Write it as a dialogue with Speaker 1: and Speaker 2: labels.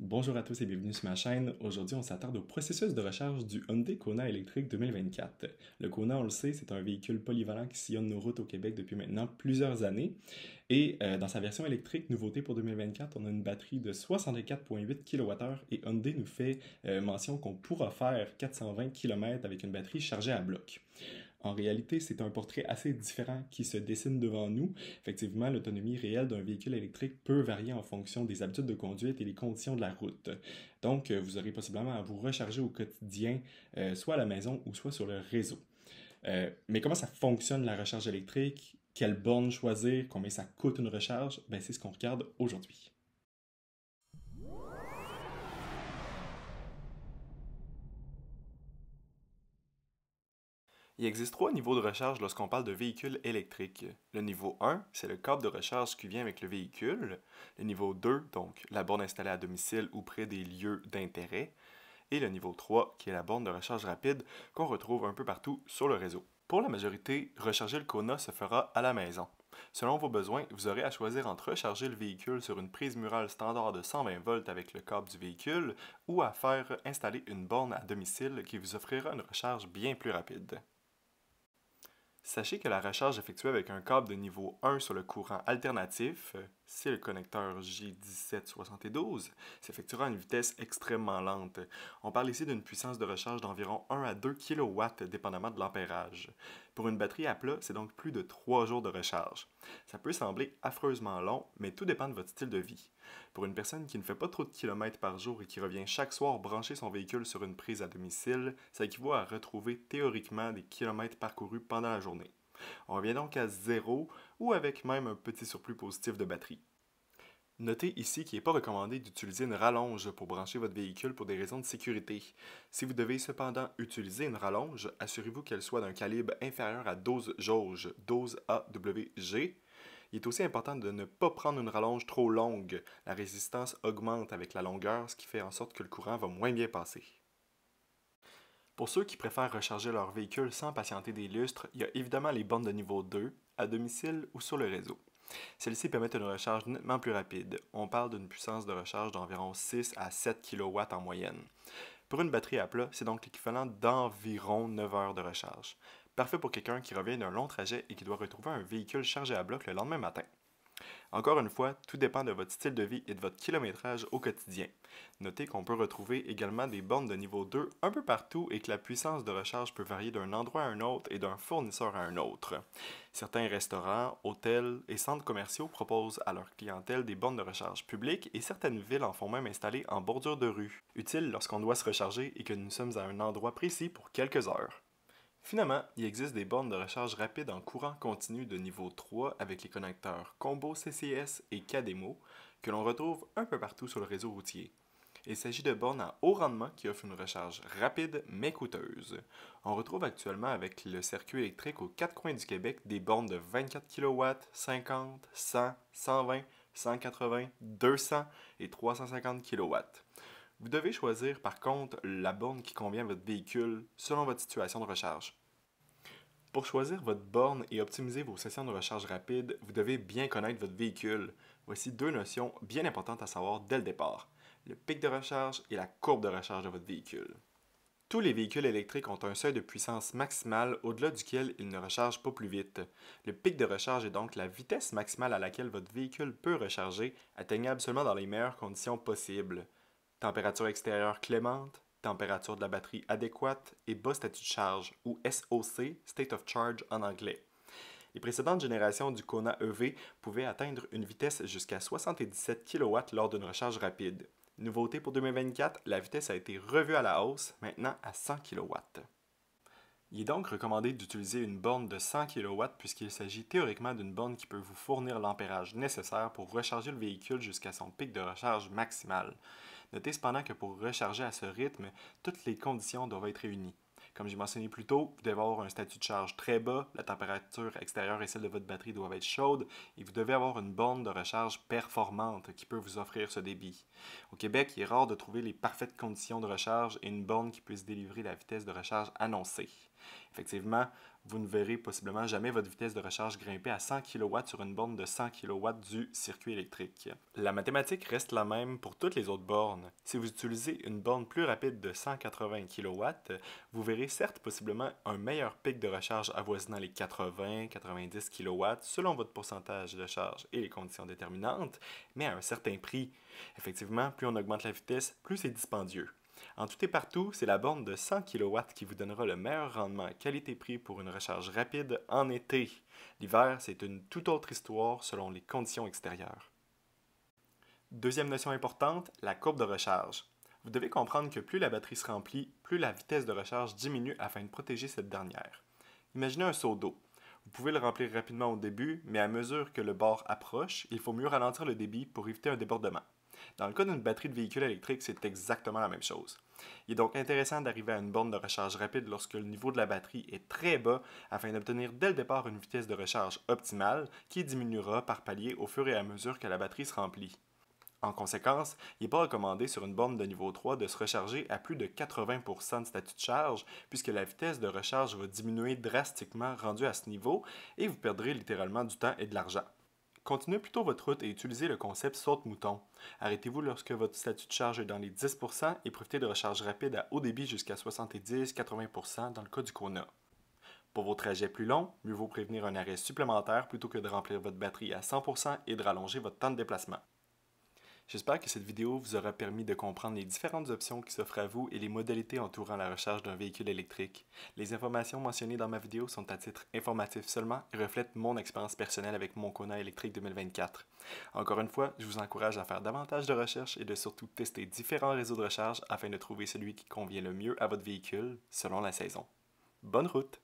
Speaker 1: Bonjour à tous et bienvenue sur ma chaîne. Aujourd'hui, on s'attarde au processus de recharge du Hyundai Kona électrique 2024. Le Kona, on le sait, c'est un véhicule polyvalent qui sillonne nos routes au Québec depuis maintenant plusieurs années. Et euh, dans sa version électrique, nouveauté pour 2024, on a une batterie de 64,8 kWh et Hyundai nous fait euh, mention qu'on pourra faire 420 km avec une batterie chargée à bloc. En réalité, c'est un portrait assez différent qui se dessine devant nous. Effectivement, l'autonomie réelle d'un véhicule électrique peut varier en fonction des habitudes de conduite et des conditions de la route. Donc, euh, vous aurez possiblement à vous recharger au quotidien, euh, soit à la maison ou soit sur le réseau. Euh, mais comment ça fonctionne la recharge électrique? Quelle borne choisir? Combien ça coûte une recharge? Ben, c'est ce qu'on regarde aujourd'hui. Il existe trois niveaux de recharge lorsqu'on parle de véhicules électriques. Le niveau 1, c'est le câble de recharge qui vient avec le véhicule. Le niveau 2, donc la borne installée à domicile ou près des lieux d'intérêt. Et le niveau 3, qui est la borne de recharge rapide qu'on retrouve un peu partout sur le réseau. Pour la majorité, recharger le Kona se fera à la maison. Selon vos besoins, vous aurez à choisir entre recharger le véhicule sur une prise murale standard de 120 volts avec le câble du véhicule ou à faire installer une borne à domicile qui vous offrira une recharge bien plus rapide. Sachez que la recharge effectuée avec un câble de niveau 1 sur le courant alternatif, euh, si le connecteur J1772, s'effectuera à une vitesse extrêmement lente. On parle ici d'une puissance de recharge d'environ 1 à 2 kW dépendamment de l'ampérage. Pour une batterie à plat, c'est donc plus de 3 jours de recharge. Ça peut sembler affreusement long, mais tout dépend de votre style de vie. Pour une personne qui ne fait pas trop de kilomètres par jour et qui revient chaque soir brancher son véhicule sur une prise à domicile, ça équivaut à retrouver théoriquement des kilomètres parcourus pendant la journée. On revient donc à zéro ou avec même un petit surplus positif de batterie. Notez ici qu'il n'est pas recommandé d'utiliser une rallonge pour brancher votre véhicule pour des raisons de sécurité. Si vous devez cependant utiliser une rallonge, assurez-vous qu'elle soit d'un calibre inférieur à 12 jauge, 12 AWG. Il est aussi important de ne pas prendre une rallonge trop longue. La résistance augmente avec la longueur, ce qui fait en sorte que le courant va moins bien passer. Pour ceux qui préfèrent recharger leur véhicule sans patienter des lustres, il y a évidemment les bandes de niveau 2, à domicile ou sur le réseau. Celles-ci permettent une recharge nettement plus rapide. On parle d'une puissance de recharge d'environ 6 à 7 kW en moyenne. Pour une batterie à plat, c'est donc l'équivalent d'environ 9 heures de recharge. Parfait pour quelqu'un qui revient d'un long trajet et qui doit retrouver un véhicule chargé à bloc le lendemain matin. Encore une fois, tout dépend de votre style de vie et de votre kilométrage au quotidien. Notez qu'on peut retrouver également des bornes de niveau 2 un peu partout et que la puissance de recharge peut varier d'un endroit à un autre et d'un fournisseur à un autre. Certains restaurants, hôtels et centres commerciaux proposent à leur clientèle des bornes de recharge publiques et certaines villes en font même installer en bordure de rue, utile lorsqu'on doit se recharger et que nous sommes à un endroit précis pour quelques heures. Finalement, il existe des bornes de recharge rapide en courant continu de niveau 3 avec les connecteurs Combo CCS et KDMO que l'on retrouve un peu partout sur le réseau routier. Il s'agit de bornes à haut rendement qui offrent une recharge rapide mais coûteuse. On retrouve actuellement avec le circuit électrique aux quatre coins du Québec des bornes de 24 kW, 50, 100, 120, 180, 200 et 350 kW. Vous devez choisir par contre la borne qui convient à votre véhicule selon votre situation de recharge. Pour choisir votre borne et optimiser vos sessions de recharge rapide, vous devez bien connaître votre véhicule. Voici deux notions bien importantes à savoir dès le départ, le pic de recharge et la courbe de recharge de votre véhicule. Tous les véhicules électriques ont un seuil de puissance maximale au-delà duquel ils ne rechargent pas plus vite. Le pic de recharge est donc la vitesse maximale à laquelle votre véhicule peut recharger, atteignable seulement dans les meilleures conditions possibles. Température extérieure clémente, température de la batterie adéquate et bas statut de charge, ou SOC, State of Charge en anglais. Les précédentes générations du Kona EV pouvaient atteindre une vitesse jusqu'à 77 kW lors d'une recharge rapide. Nouveauté pour 2024, la vitesse a été revue à la hausse, maintenant à 100 kW. Il est donc recommandé d'utiliser une borne de 100 kW puisqu'il s'agit théoriquement d'une borne qui peut vous fournir l'ampérage nécessaire pour recharger le véhicule jusqu'à son pic de recharge maximal. Notez cependant que pour recharger à ce rythme, toutes les conditions doivent être réunies. Comme j'ai mentionné plus tôt, vous devez avoir un statut de charge très bas, la température extérieure et celle de votre batterie doivent être chaudes et vous devez avoir une borne de recharge performante qui peut vous offrir ce débit. Au Québec, il est rare de trouver les parfaites conditions de recharge et une borne qui puisse délivrer la vitesse de recharge annoncée. Effectivement, vous ne verrez possiblement jamais votre vitesse de recharge grimper à 100 kW sur une borne de 100 kW du circuit électrique. La mathématique reste la même pour toutes les autres bornes. Si vous utilisez une borne plus rapide de 180 kW, vous verrez certes possiblement un meilleur pic de recharge avoisinant les 80-90 kW selon votre pourcentage de charge et les conditions déterminantes, mais à un certain prix. Effectivement, plus on augmente la vitesse, plus c'est dispendieux. En tout et partout, c'est la borne de 100 kW qui vous donnera le meilleur rendement qualité-prix pour une recharge rapide en été. L'hiver, c'est une toute autre histoire selon les conditions extérieures. Deuxième notion importante, la courbe de recharge. Vous devez comprendre que plus la batterie se remplit, plus la vitesse de recharge diminue afin de protéger cette dernière. Imaginez un seau d'eau. Vous pouvez le remplir rapidement au début, mais à mesure que le bord approche, il faut mieux ralentir le débit pour éviter un débordement. Dans le cas d'une batterie de véhicule électrique, c'est exactement la même chose. Il est donc intéressant d'arriver à une borne de recharge rapide lorsque le niveau de la batterie est très bas afin d'obtenir dès le départ une vitesse de recharge optimale qui diminuera par palier au fur et à mesure que la batterie se remplit. En conséquence, il n'est pas recommandé sur une borne de niveau 3 de se recharger à plus de 80% de statut de charge, puisque la vitesse de recharge va diminuer drastiquement rendue à ce niveau et vous perdrez littéralement du temps et de l'argent. Continuez plutôt votre route et utilisez le concept saute-mouton. Arrêtez-vous lorsque votre statut de charge est dans les 10% et profitez de recharges rapides à haut débit jusqu'à 70-80% dans le cas du Kona. Pour vos trajets plus longs, mieux vaut prévenir un arrêt supplémentaire plutôt que de remplir votre batterie à 100% et de rallonger votre temps de déplacement. J'espère que cette vidéo vous aura permis de comprendre les différentes options qui s'offrent à vous et les modalités entourant la recherche d'un véhicule électrique. Les informations mentionnées dans ma vidéo sont à titre informatif seulement et reflètent mon expérience personnelle avec mon Kona électrique 2024. Encore une fois, je vous encourage à faire davantage de recherches et de surtout tester différents réseaux de recharge afin de trouver celui qui convient le mieux à votre véhicule selon la saison. Bonne route!